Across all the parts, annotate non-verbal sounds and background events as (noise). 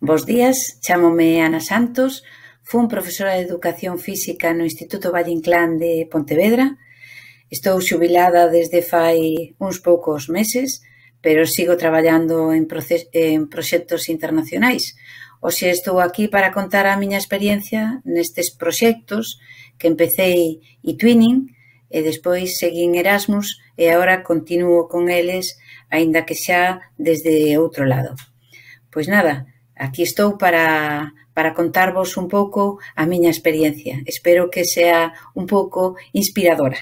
Bos días, chámome Ana Santos, fun profesora de Educación Física no Instituto Valle Inclán de Pontevedra. Estou xubilada desde fai uns poucos meses, pero sigo traballando en, en proxectos internacionais. Oxe estou aquí para contar a miña experiencia nestes proxectos que empecé e twinning, e despois seguín Erasmus e agora continuo con eles, aínda que xa desde outro lado. Pois nada, aquí estou para, para contarvos un pouco a miña experiencia. Espero que sea un pouco inspiradora.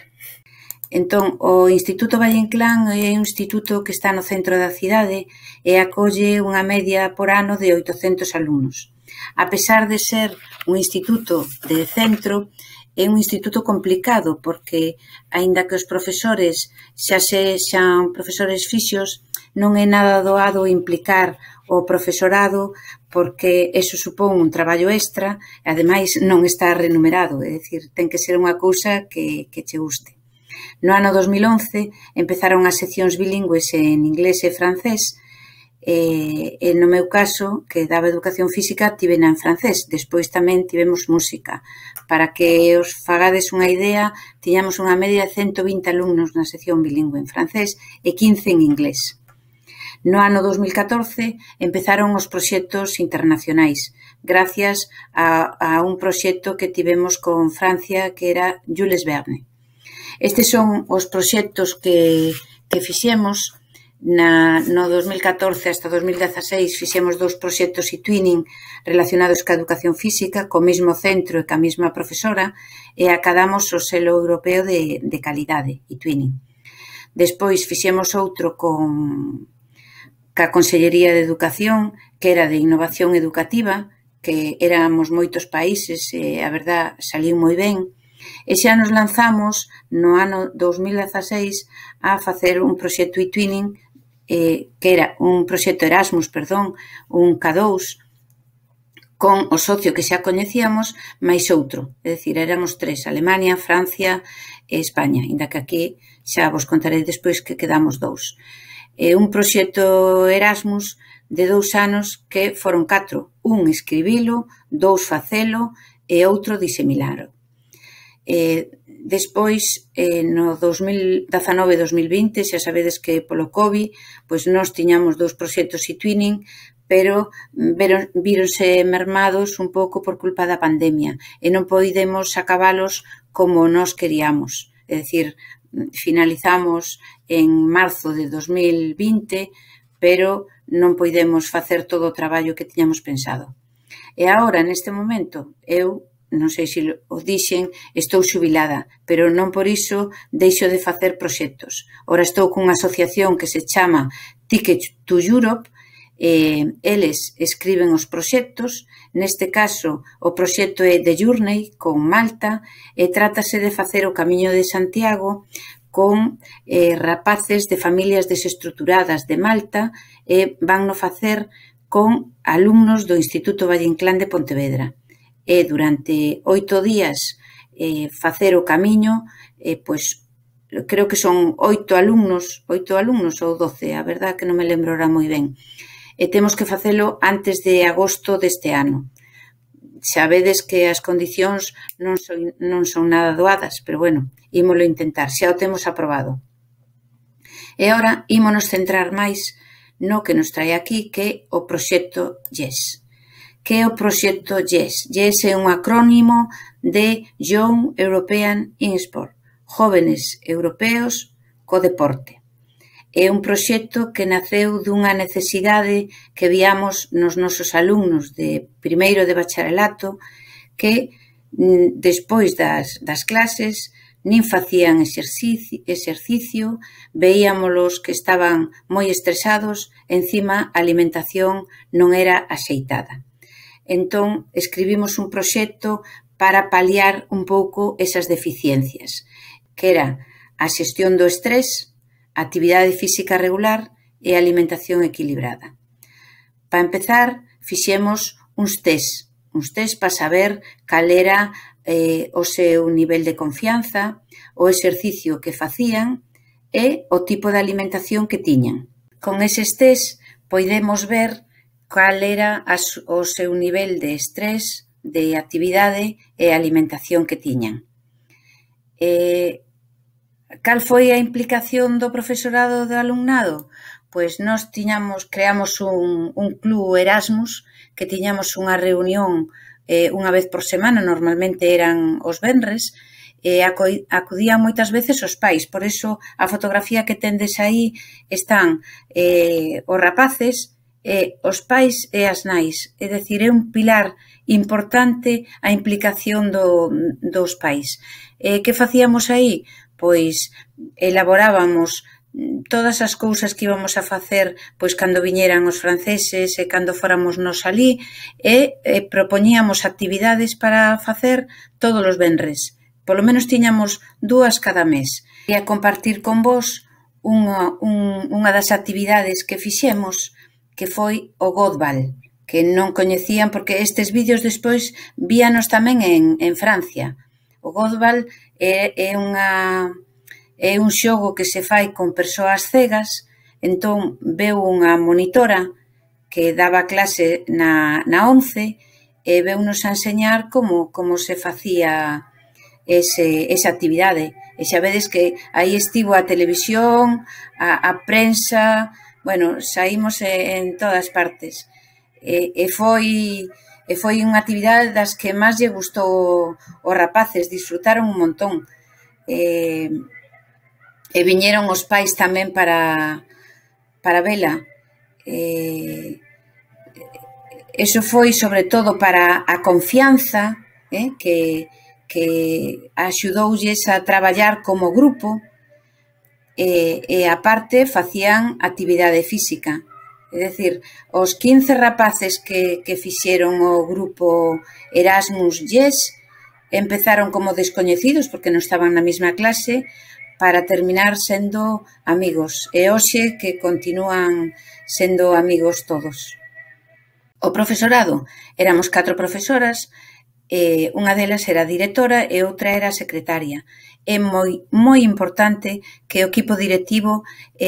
Entón, o Instituto Valle Inclán é un instituto que está no centro da cidade e acolle unha media por ano de 800 alumnos. A pesar de ser un instituto de centro, é un instituto complicado porque, aínda que os profesores xa se xan profesores fixos, non é nada doado implicar o profesorado porque eso supón un traballo extra e ademais non está renumerado, é dicir, ten que ser unha cousa que, que che guste. No ano 2011 empezaron as seccións bilingües en inglés e francés e, e no meu caso, que daba educación física, tivena en francés. Despois tamén tivemos música. Para que os fagades unha idea, tiñamos unha media de 120 alumnos na sección bilingüe en francés e 15 en inglés. No ano 2014 empezaron os proxectos internacionais, gracias a, a un proxecto que tivemos con Francia que era Jules Verne. Estes son os proxectos que, que fixemos na, no 2014 hasta 2016 fixemos dous proxectos e twinning relacionados ca educación física, co mesmo centro e ca mesma profesora, e acadamos o selo europeo de, de calidade e twinning. Despois fixemos outro con, ca Consellería de Educación, que era de innovación educativa, que éramos moitos países e a verdad saliu moi ben, e xa nos lanzamos no ano 2016 a facer un proxecto e-twinning eh, que era un proxecto Erasmus, perdón, un K2 con o socio que xa coñecíamos máis outro, é dicir, éramos tres, Alemania, Francia e España, inda que aquí xa vos contarei despois que quedamos dous eh, un proxecto Erasmus de dous anos que foron catro. Un escribilo, dous facelo e outro disemilaro. Eh, despois, eh, no 2019-2020, xa sabedes que polo COVID, pois nós tiñamos dous proxectos e twinning, pero veron, víronse mermados un pouco por culpa da pandemia e non podemos acabalos como nós queríamos. É dicir, finalizamos en marzo de 2020, pero non poidemos facer todo o traballo que tiñamos pensado. E agora, neste momento, eu non sei se o dixen, estou xubilada, pero non por iso deixo de facer proxectos. Ora estou cunha asociación que se chama Ticket to Europe, eh, eles escriben os proxectos, neste caso o proxecto é de Journey con Malta e trátase de facer o Camiño de Santiago con eh, rapaces de familias desestruturadas de Malta e van no facer con alumnos do Instituto Valle Inclán de Pontevedra. E durante oito días eh, facer o camiño, eh, pois creo que son oito alumnos, oito alumnos ou doce, a verdad que non me lembro ahora moi ben, e temos que facelo antes de agosto deste ano. Sabedes que as condicións non son, non son nada doadas, pero bueno, ímolo intentar, xa o temos aprobado. E ora ímonos centrar máis no que nos trae aquí que o proxecto YES. Que é o proxecto YES? YES é un acrónimo de Young European in Sport, Jóvenes Europeos co Deporte. É un proxecto que naceu dunha necesidade que viamos nos nosos alumnos de primeiro de bacharelato que mm, despois das, das clases nin facían exercicio, exercicio veíamos que estaban moi estresados, encima a alimentación non era axeitada. Entón, escribimos un proxecto para paliar un pouco esas deficiencias, que era a xestión do estrés, actividade física regular e alimentación equilibrada. Para empezar, fixemos uns test, uns test para saber cal era eh, o seu nivel de confianza, o exercicio que facían e o tipo de alimentación que tiñan. Con eses test podemos ver cal era as, o seu nivel de estrés, de actividade e alimentación que tiñan. Eh, Cal foi a implicación do profesorado do alumnado? Pois nós tiñamos, creamos un, un club Erasmus que tiñamos unha reunión eh, unha vez por semana, normalmente eran os venres, e acudían moitas veces os pais. Por iso a fotografía que tendes aí están eh, os rapaces, eh, os pais e as nais. É dicir, é un pilar importante a implicación do, dos pais. Eh, que facíamos aí? pois elaborábamos mm, todas as cousas que íbamos a facer pois cando viñeran os franceses e cando fóramos nos alí e, e propoñíamos actividades para facer todos os venres. Polo menos tiñamos dúas cada mes. E a compartir con vos unha, un, unha das actividades que fixemos que foi o Godbal, que non coñecían porque estes vídeos despois víanos tamén en, en Francia O Godball é, é unha é un xogo que se fai con persoas cegas, entón veu unha monitora que daba clase na, na 11 e veu nos a enseñar como, como se facía ese, esa actividade. E xa vedes que aí estivo a televisión, a, a prensa, bueno, saímos en todas partes. E, e foi e foi unha actividade das que máis lle gustou os rapaces, disfrutaron un montón. E, e viñeron os pais tamén para, para vela. E, eso foi sobre todo para a confianza eh, que, que axudoulles a traballar como grupo e, e aparte facían actividade física. É dicir, os 15 rapaces que, que fixeron o grupo Erasmus Yes empezaron como descoñecidos porque non estaban na mesma clase para terminar sendo amigos e hoxe que continúan sendo amigos todos. O profesorado éramos catro profesoras eh, unha delas era directora e outra era secretaria. É moi, moi importante que o equipo directivo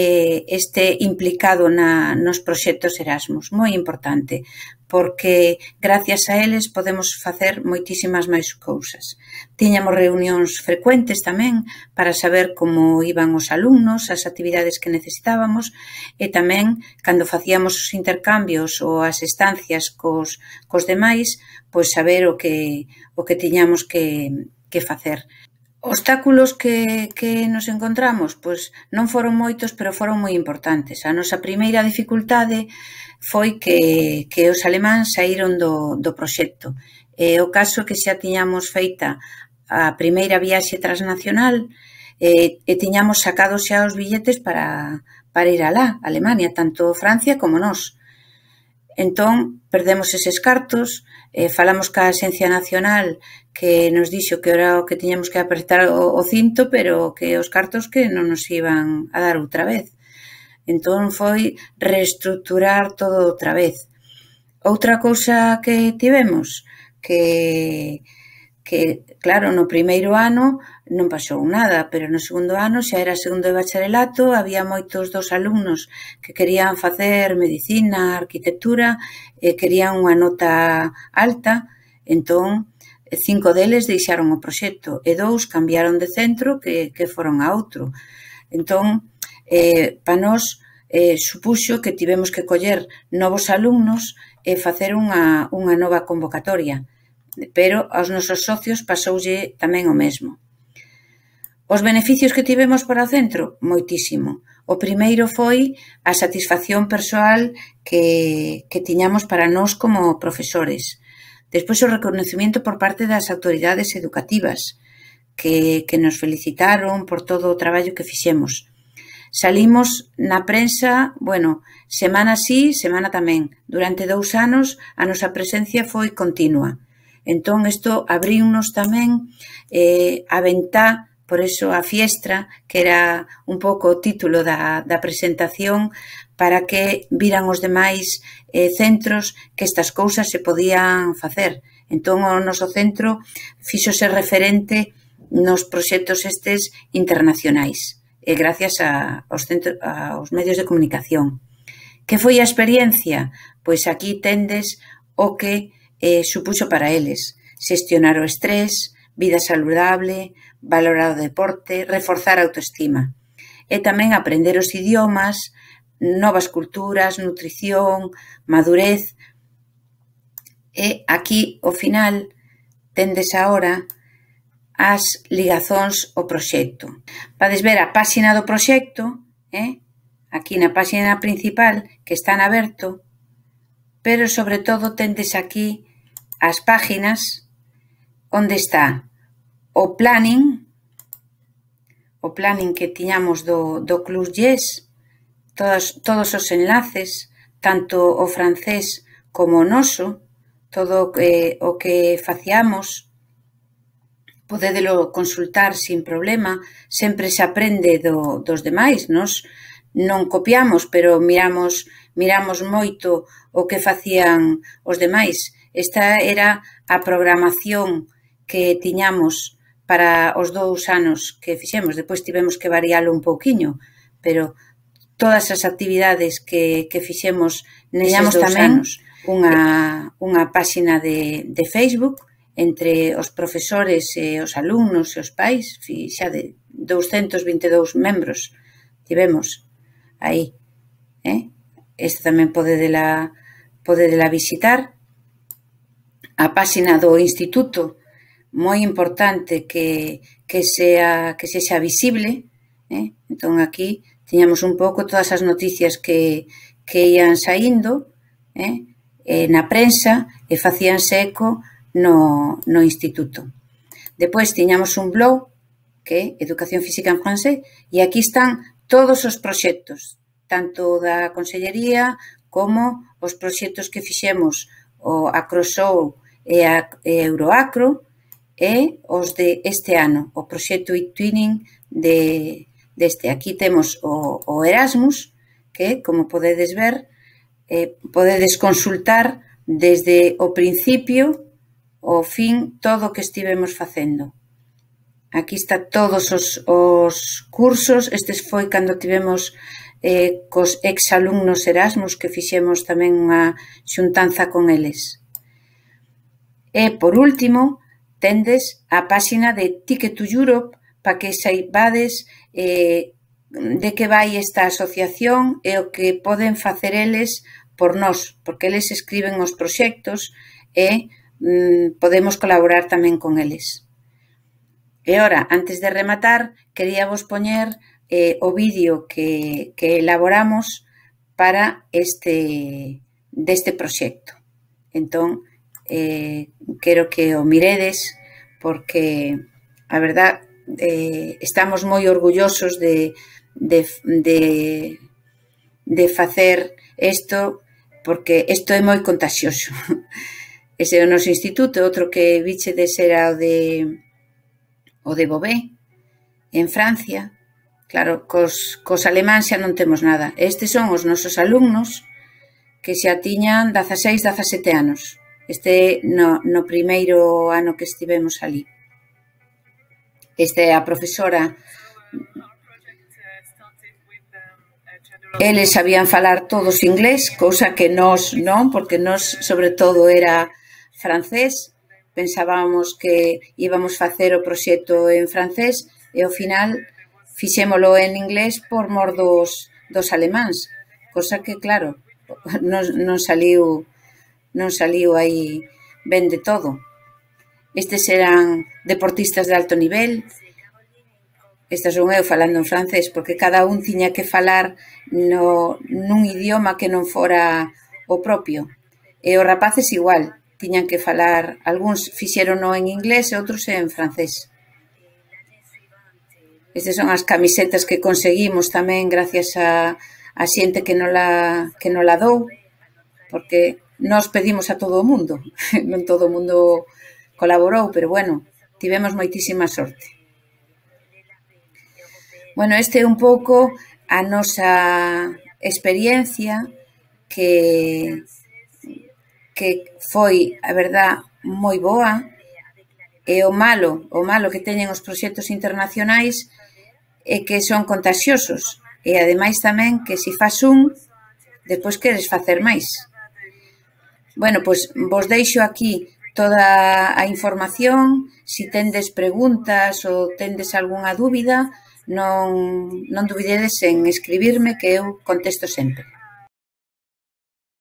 eh, este implicado na, nos proxectos Erasmus, moi importante, porque gracias a eles podemos facer moitísimas máis cousas. Tiñamos reunións frecuentes tamén para saber como iban os alumnos, as actividades que necesitábamos e tamén cando facíamos os intercambios ou as estancias cos, cos demais, pois saber o que, o que tiñamos que, que facer. Obstáculos que, que nos encontramos, pois non foron moitos, pero foron moi importantes. A nosa primeira dificultade foi que, que os alemáns saíron do, do proxecto. E o caso que xa tiñamos feita a primeira viaxe transnacional e, e tiñamos sacado xa os billetes para, para ir alá, a Alemania, tanto Francia como nós. Entón, perdemos eses cartos, eh, falamos ca Asencia Nacional que nos dixo que era o que tiñamos que apretar o, o cinto, pero que os cartos que non nos iban a dar outra vez. Entón foi reestructurar todo outra vez. Outra cousa que tivemos, que, que claro, no primeiro ano non pasou nada, pero no segundo ano xa era segundo de bacharelato, había moitos dos alumnos que querían facer medicina, arquitectura, e querían unha nota alta, entón, Cinco deles deixaron o proxecto e dous cambiaron de centro que, que foron a outro. Entón, eh, para nós, eh, supuxo que tivemos que coller novos alumnos e facer unha, unha nova convocatoria, pero aos nosos socios pasoulle tamén o mesmo. Os beneficios que tivemos para o centro? Moitísimo. O primeiro foi a satisfacción persoal que, que tiñamos para nós como profesores. Despois o reconocimiento por parte das autoridades educativas, que, que nos felicitaron por todo o traballo que fixemos. Salimos na prensa, bueno, semana sí, semana tamén. Durante dous anos a nosa presencia foi continua. Entón, isto abriu-nos tamén eh, a ventá Por iso a fiestra, que era un pouco o título da, da presentación, para que viran os demais eh, centros que estas cousas se podían facer. Entón, o noso centro fixose referente nos proxectos estes internacionais, e gracias a, aos, centro, aos medios de comunicación. Que foi a experiencia? Pois aquí tendes o que eh, supuxo para eles. Xestionar o estrés, vida saludable, valorar o deporte, reforzar a autoestima. E tamén aprender os idiomas, novas culturas, nutrición, madurez. E aquí, ao final, tendes agora as ligazóns ao proxecto. Podes ver a páxina do proxecto, eh? aquí na páxina principal, que está en aberto, pero sobre todo tendes aquí as páxinas onde está o planning o planning que tiñamos do, do Club Yes, todos, todos os enlaces, tanto o francés como o noso, todo eh, o que faciamos, podedelo consultar sin problema, sempre se aprende do, dos demais, nos non copiamos, pero miramos, miramos moito o que facían os demais. Esta era a programación que tiñamos para os dous anos que fixemos. Depois tivemos que variálo un pouquiño, pero todas as actividades que, que fixemos neses dous tamén anos. Unha, unha páxina de, de Facebook entre os profesores e os alumnos e os pais, xa de 222 membros tivemos aí. Eh? Esta tamén pode de la, pode de la visitar. A páxina do Instituto moi importante que, que, sea, que sexa visible. Eh? Entón, aquí tiñamos un pouco todas as noticias que, que ian saindo eh? Eh, na prensa e facíanse eco no, no instituto. Depois tiñamos un blog que é Educación Física en Francés e aquí están todos os proxectos, tanto da Consellería como os proxectos que fixemos o Acrosou e a Euroacro, e os de este ano, o proxecto eTwinning de, deste. Aquí temos o, o Erasmus, que, como podedes ver, eh, podedes consultar desde o principio ao fin todo o que estivemos facendo. Aquí está todos os, os cursos, Este foi cando tivemos eh, cos exalumnos Erasmus que fixemos tamén unha xuntanza con eles. E, por último, tendes a páxina de Ticket to Europe para que saibades eh, de que vai esta asociación e o que poden facer eles por nós, porque eles escriben os proxectos e mm, podemos colaborar tamén con eles. E ora, antes de rematar, quería vos poñer eh, o vídeo que, que elaboramos para este deste proxecto. Entón, eh, quero que o miredes porque a verdad eh, estamos moi orgullosos de, de, de, de facer isto porque isto é moi contagioso. (laughs) Ese é o noso instituto, outro que viche de ser o de o de Bobé, en Francia. Claro, cos, cos alemáns xa non temos nada. Estes son os nosos alumnos que xa tiñan 16, 17 anos. Este no, no primeiro ano que estivemos ali. Esta é a profesora. Eles sabían falar todos inglés, cousa que nós non, porque nós sobre todo era francés. Pensábamos que íbamos facer o proxecto en francés e ao final fixémolo en inglés por mor dos, dos alemáns, cosa que, claro, non, (laughs) non saliu non saliu aí ben de todo. Estes eran deportistas de alto nivel. Estas son eu falando en francés, porque cada un tiña que falar no, nun idioma que non fora o propio. E os rapaces igual, tiñan que falar, algúns fixeron en inglés e outros en francés. Estas son as camisetas que conseguimos tamén gracias a, a xente que non la, que non la dou, porque Nos pedimos a todo o mundo, (laughs) non todo o mundo colaborou, pero bueno, tivemos moitísima sorte. Bueno, este é un pouco a nosa experiencia que que foi, a verdad, moi boa e o malo, o malo que teñen os proxectos internacionais é que son contagiosos e ademais tamén que se fas un, despois queres facer máis. Bueno, pois vos deixo aquí toda a información, si tendes preguntas ou tendes algunha dúbida, non, non dubidedes en escribirme que eu contesto sempre.